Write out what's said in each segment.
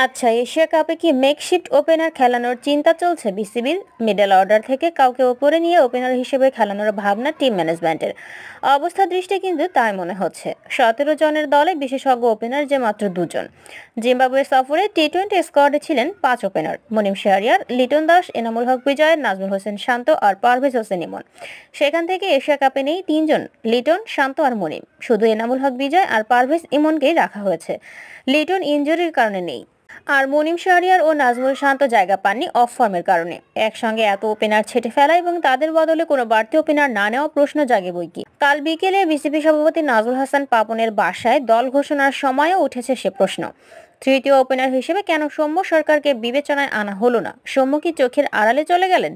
আচ্ছা এশিয়া কাপে কি মেকশিফট ওপেনার খেলানোর চিন্তা চলছে বিসিবির মিডল অর্ডার থেকে কাউকে ওপরে নিয়ে ওপেনার হিসেবে খেলানোর ভাবনা টিম ম্যানেজমেন্টের অবস্থা দৃষ্টি কিন্তু তাই মনে হচ্ছে সতেরো জনের দলে বিশেষজ্ঞ ওপেনার যে মাত্র দুজন জিম্বাবুয়ে সফরে টি টোয়েন্টি স্কোয়াডে ছিলেন পাঁচ ওপেনার মনিম শেহরিয়ার লিটন দাস এনামুল হক বিজয় নাজমুল হোসেন শান্ত আর পারভেজ হোসেন ইমন সেখান থেকে এশিয়া কাপে নেই তিনজন লিটন শান্ত আর মনিম শুধু এনামুল হক বিজয় আর পারভেজ ইমনকেই রাখা হয়েছে লিটন ইঞ্জুরির কারণে নেই আর মনিম শাহরিয়ার ও নাজমুল শান্ত জায়গা পাননি অফ ফর্মের কারণে একসঙ্গে এত ওপেনার ছেটে ফেলা এবং তাদের বদলে কোনো বাড়তি ওপেনার না নেওয়া প্রশ্ন জাগে বইকি কাল বিকেলে বিসিপি সভাপতি নাজুল হাসান পাপনের বাসায় দল ঘোষণার সময়ও উঠেছে সে প্রশ্ন তৃতীয় ওপেনার হিসেবে কেন সৌম্য সরকারকে বিবেচনায় আনা হলো না সৌম্য কি চোখের আড়ালে চলে গেলেন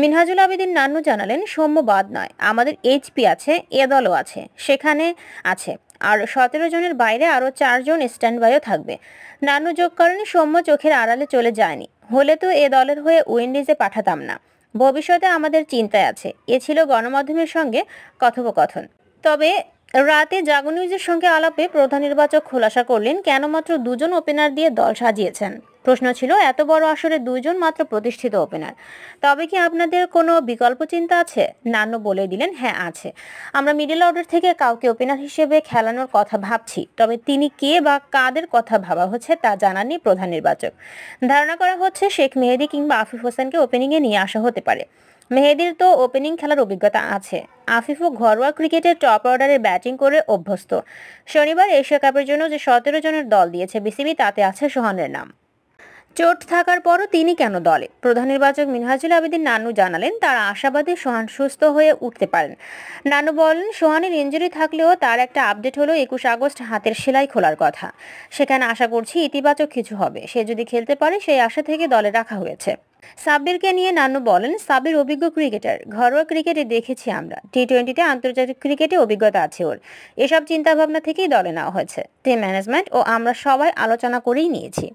মিনহাজুল আবেদিন নান্নু জানালেন সৌম্য বাদ নয় আমাদের এইচপি আছে এ দলও আছে সেখানে আছে আর সতেরো জনের বাইরে আরও চারজন স্ট্যান্ড বাইও থাকবে নানু যোগ কারণে সৌম্য চোখের আড়ালে চলে যায়নি হলে তো এ দলের হয়ে উইন্ডিজে পাঠাতাম না ভবিষ্যতে আমাদের চিন্তায় আছে এ ছিল গণমাধ্যমের সঙ্গে কথোপকথন তবে রাতে জাগো নিউজের সঙ্গে আলাপে প্রধান নির্বাচক খোলাসা করলেন কেন মাত্র দুজন ওপেনার দিয়ে দল সাজিয়েছেন প্রশ্ন ছিল এত বড় আসরে দুইজন মাত্র প্রতিষ্ঠিত ওপেনার তবে কি আপনাদের কোনো বিকল্প চিন্তা আছে নানু বলে দিলেন হ্যাঁ আছে আমরা মিডিল অর্ডার থেকে কাউকে ওপেনার হিসেবে খেলানোর কথা ভাবছি তবে তিনি কে বা কাদের কথা ভাবা হচ্ছে তা জানাননি প্রধান নির্বাচক ধারণা করা হচ্ছে শেখ মেহেদি কিংবা আফিফ হোসেনকে ওপেনিংয়ে নিয়ে আসা হতে পারে মেহেদির তো ওপেনিং খেলার অভিজ্ঞতা আছে আফিফও ঘরোয়া ক্রিকেটের টপ অর্ডারে ব্যাটিং করে অভ্যস্ত শনিবার এশিয়া কাপের জন্য যে সতেরো জনের দল দিয়েছে বিসিবি তাতে আছে সোহানের নাম চোট থাকার পরও তিনি কেন দলে প্রধান নির্বাচক মিনহাজুল আবেদিন নানু জানালেন তারা আশাবাদী সোহান সুস্থ হয়ে উঠতে পারেন নানু বলেন সোহানের ইঞ্জুরি থাকলেও তার একটা আপডেট হলো একুশ আগস্ট হাতের সেলাই খোলার কথা সেখানে আশা করছি ইতিবাচক কিছু হবে সে যদি খেলতে পারে সেই আশা থেকে দলে রাখা হয়েছে সাব্বিরকে নিয়ে নানু বলেন সাব্বির অভিজ্ঞ ক্রিকেটার ঘরোয়া ক্রিকেটে দেখেছি আমরা টি টোয়েন্টিতে আন্তর্জাতিক ক্রিকেটে অভিজ্ঞতা আছে ওর এসব চিন্তাভাবনা থেকেই দলে নেওয়া হয়েছে টিম ম্যানেজমেন্ট ও আমরা সবাই আলোচনা করেই নিয়েছি